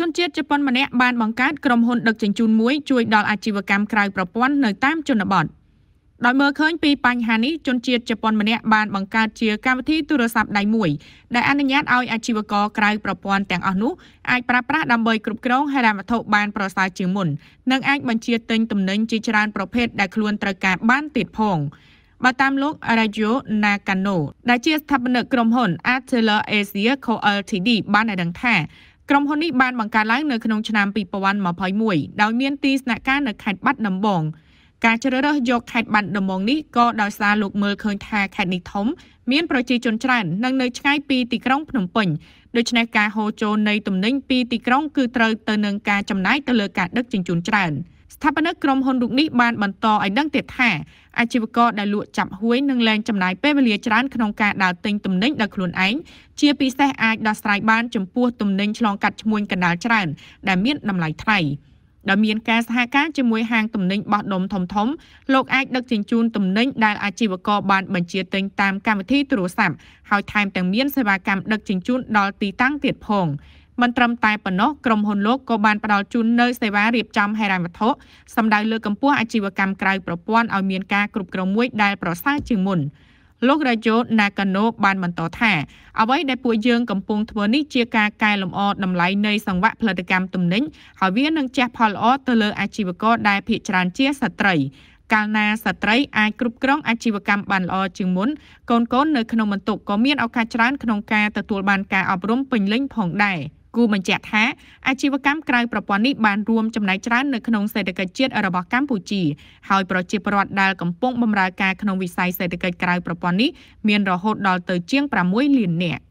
ជនជាតិជប៉ុនម្នាក់បានបង្កើតក្រុមហ៊ុនដឹកជញ្ជូនមួយជួយដល់អាជីវកម្មក្រៅប្រព័ន្ធនៅតាមជនបទដោយមើលឃើញពីបញ្ហានេះជនជាតិជប៉ុនម្នាក់បានបង្កើតជាកម្មវិធីទូរស័ព្ទដៃមួយដែលអនុញ្ញាតឲ្យអាជីវករក្រៅប្រព័ន្ធទាំងអស់នោះអាចប្រើប្រាស់ដើម្បីគ្រប់គ្រងហិរញ្ញវត្ថុបានប្រសើរជាងមុននិងអាចបញ្ជាទិញទំនិញជាច្រើនប្រភេទដែលខ្លួនត្រូវការបានទៀតផងបើតាមលោក Rayo Nakano ដែលជាស្ថាបនិកក្រុមហ៊ុន Atler Asia Co Ltd បានឲ្យដឹងថាក្រុមហ៊ុននេះបានបង្កើតឡើងនៅក្នុងឆ្នាំ2021ដោយមានទីស្នាក់ការនៅខេត្តបាត់ដំបង។ការជ្រើសរើសយកខេត្តបាត់ដំបងនេះក៏ដោយសារលោកមើលឃើញថាខេត្តនេះធំមានប្រជាជនច្រើននិងនៅឆ្ងាយពីទីក្រុងភ្នំពេញដូច្នេះការហូរចូលនៃទំនិញពីទីក្រុងគឺត្រូវទៅនឹងការចំណាយទៅលើការដឹកជញ្ជូនច្រើនស្ថាបនិកក្រុមហ៊ុនរូបនេះបានបន្តឲ្យដឹងទៀតថា អាជីវករដែលលក់ចាប់ហួយនិងលែងចំណាយពេលវេលាច្រើនក្នុងការដើរទិញទំនិញដោយខ្លួនឯងជាពិសេសអាចដោះស្រាយបានចំពោះទំនិញឆ្លងកាត់ឈ្មួញកណ្ដាលច្រើនដែលមានតម្លៃថ្លៃ។ដោយមានការសហការជាមួយហាងទំនិញបោះដុំធំធំលោកអាចដឹកជញ្ជូនទំនិញដែលអាជីវករបានបញ្ជាទិញតាមកម្មវិធីទូរស័ព្ទហើយថែមទាំងមានសេវាកម្មដឹកជញ្ជូនដល់ទីតាំងទៀតផងមិនត្រឹមតែប៉ុណ្ណោះក្រុមហ៊ុនលោកក៏បានផ្តល់ជូននូវសេវារៀបចំហិរញ្ញវត្ថុសម្ដៅលើកម្ពស់អាជីវកម្មក្រៅប្រព័ន្ធឲ្យមានការគ្រប់គ្រងមួយដែល ប្រសើរជាងមុន។លោករ៉ាយោណាកាណូបានបន្តថាអ្វីដែលពួកយើងកំពុងធ្វើនេះជាការកែលម្អតម្លៃនៃសង្វាក់ផលិតកម្មទំនិញហើយវានឹងជះផលល្អទៅលើអាជីវករដែលភាគច្រើនជាស្ត្រីកាលណាស្ត្រីអាចគ្រប់គ្រង អាជីវកម្មបានល្អជាងមុនកូនកូននៅក្នុងបន្ទុកក៏មានឱកាសច្រើនក្នុងការទទួលបានការអប់រំពេញលេញផងដែរ។គូបញ្ជាក់ថាអាជីវកម្មក្រៅប្រព័ន្ធនេះបានរួមចំណែកច្រើននៅក្នុងសេដ្ឋកិច្ចជាតិរបស់កម្ពុជាហើយប្រជាពលរដ្ឋដែលកំពុងបម្រើការក្នុងវិស័យសេដ្ឋកិច្ចក្រៅប្រព័ន្ធនេះមានរហូតដល់ទៅជាង6លាននាក់